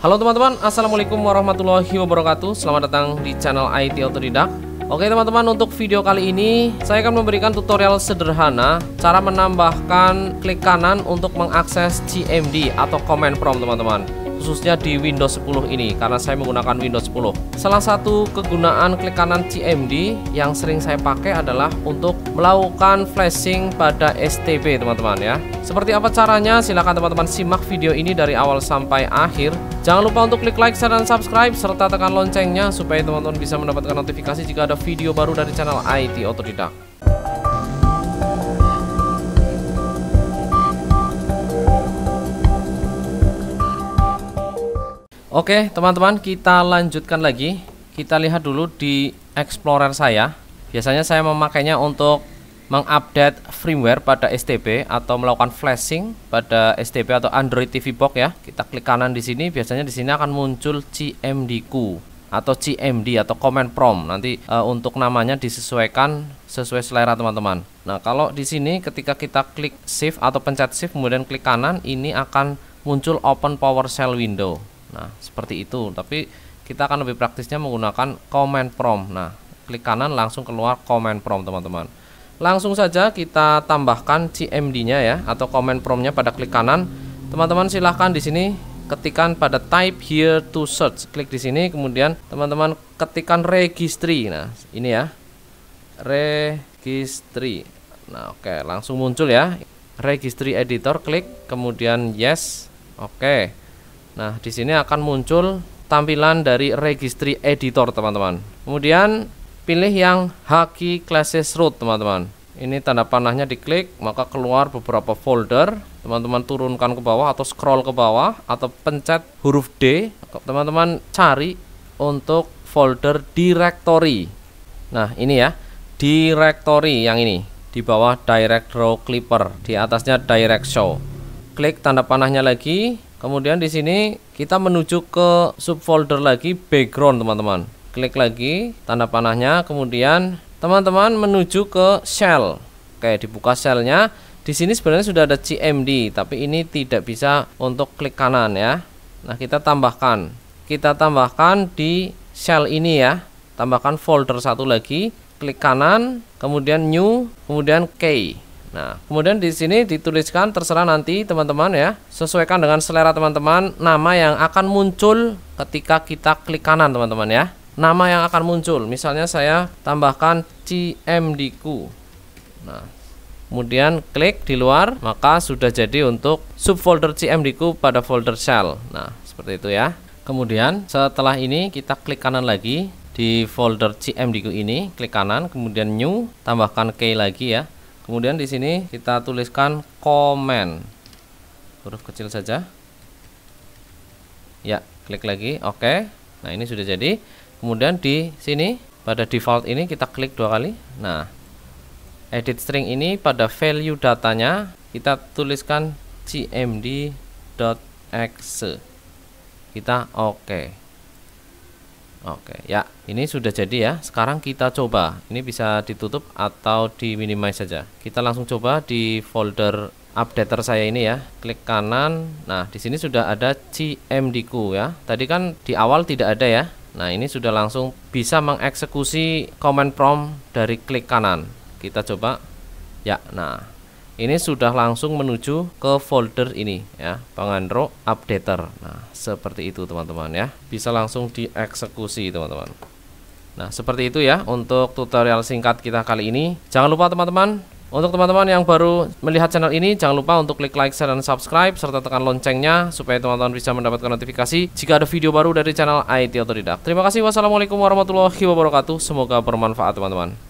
Halo teman-teman, Assalamualaikum warahmatullahi wabarakatuh Selamat datang di channel IT Autodidak Oke teman-teman, untuk video kali ini Saya akan memberikan tutorial sederhana Cara menambahkan klik kanan untuk mengakses CMD atau command prompt teman-teman khususnya di Windows 10 ini karena saya menggunakan Windows 10 salah satu kegunaan klik kanan CMD yang sering saya pakai adalah untuk melakukan flashing pada STB teman-teman ya seperti apa caranya silahkan teman-teman simak video ini dari awal sampai akhir jangan lupa untuk klik like, share, dan subscribe serta tekan loncengnya supaya teman-teman bisa mendapatkan notifikasi jika ada video baru dari channel IT Otodidak Oke teman-teman kita lanjutkan lagi Kita lihat dulu di Explorer saya Biasanya saya memakainya untuk mengupdate firmware pada STB atau melakukan flashing pada STB atau Android TV Box ya. Kita klik kanan di sini, biasanya di sini akan muncul CMDQ atau CMD atau command prompt. Nanti e, untuk namanya disesuaikan sesuai selera teman-teman. Nah, kalau di sini ketika kita klik shift atau pencet shift kemudian klik kanan ini akan muncul open PowerShell window. Nah, seperti itu. Tapi kita akan lebih praktisnya menggunakan command prompt. Nah, klik kanan langsung keluar command prompt, teman-teman. Langsung saja kita tambahkan CMD-nya ya atau command prompt-nya pada klik kanan. Teman-teman silahkan di sini ketikan pada type here to search. Klik di sini kemudian teman-teman ketikan registry. Nah, ini ya. Registry. Nah, oke, langsung muncul ya. Registry editor klik kemudian yes. Oke. Nah, di sini akan muncul tampilan dari registry editor, teman-teman. Kemudian pilih yang Haki Classes Root, teman-teman. Ini tanda panahnya diklik, maka keluar beberapa folder. Teman-teman turunkan ke bawah atau scroll ke bawah atau pencet huruf D. Teman-teman cari untuk folder directory. Nah, ini ya. Directory yang ini di bawah direct row clipper, di atasnya direct show. Klik tanda panahnya lagi, Kemudian di sini kita menuju ke subfolder lagi background teman-teman. Klik lagi tanda panahnya, kemudian teman-teman menuju ke shell. Oke, dibuka shellnya. Di sini sebenarnya sudah ada CMD, tapi ini tidak bisa untuk klik kanan ya. Nah, kita tambahkan. Kita tambahkan di shell ini ya. Tambahkan folder satu lagi, klik kanan, kemudian new, kemudian K. Nah, kemudian di sini dituliskan terserah nanti teman-teman ya. Sesuaikan dengan selera teman-teman nama yang akan muncul ketika kita klik kanan teman-teman ya. Nama yang akan muncul. Misalnya saya tambahkan CMDQ. Nah, kemudian klik di luar maka sudah jadi untuk subfolder CMDQ pada folder shell. Nah, seperti itu ya. Kemudian setelah ini kita klik kanan lagi di folder CMDQ ini, klik kanan kemudian new, tambahkan key lagi ya Kemudian di sini kita tuliskan komen. Huruf kecil saja. Ya, klik lagi. Oke. Nah, ini sudah jadi. Kemudian di sini pada default ini kita klik dua kali. Nah, edit string ini pada value datanya kita tuliskan cmd.exe. Kita oke. Okay. Oke, ya. Ini sudah jadi ya. Sekarang kita coba. Ini bisa ditutup atau di saja. Kita langsung coba di folder updater saya ini ya. Klik kanan. Nah, di sini sudah ada cmdku ya. Tadi kan di awal tidak ada ya. Nah, ini sudah langsung bisa mengeksekusi command prompt dari klik kanan. Kita coba. Ya, nah ini sudah langsung menuju ke folder ini ya penganro updater nah seperti itu teman-teman ya bisa langsung dieksekusi teman-teman nah seperti itu ya untuk tutorial singkat kita kali ini jangan lupa teman-teman untuk teman-teman yang baru melihat channel ini, jangan lupa untuk klik like, share, dan subscribe, serta tekan loncengnya supaya teman-teman bisa mendapatkan notifikasi jika ada video baru dari channel IT Otodidak. Terima kasih, wassalamualaikum warahmatullahi wabarakatuh. Semoga bermanfaat teman-teman.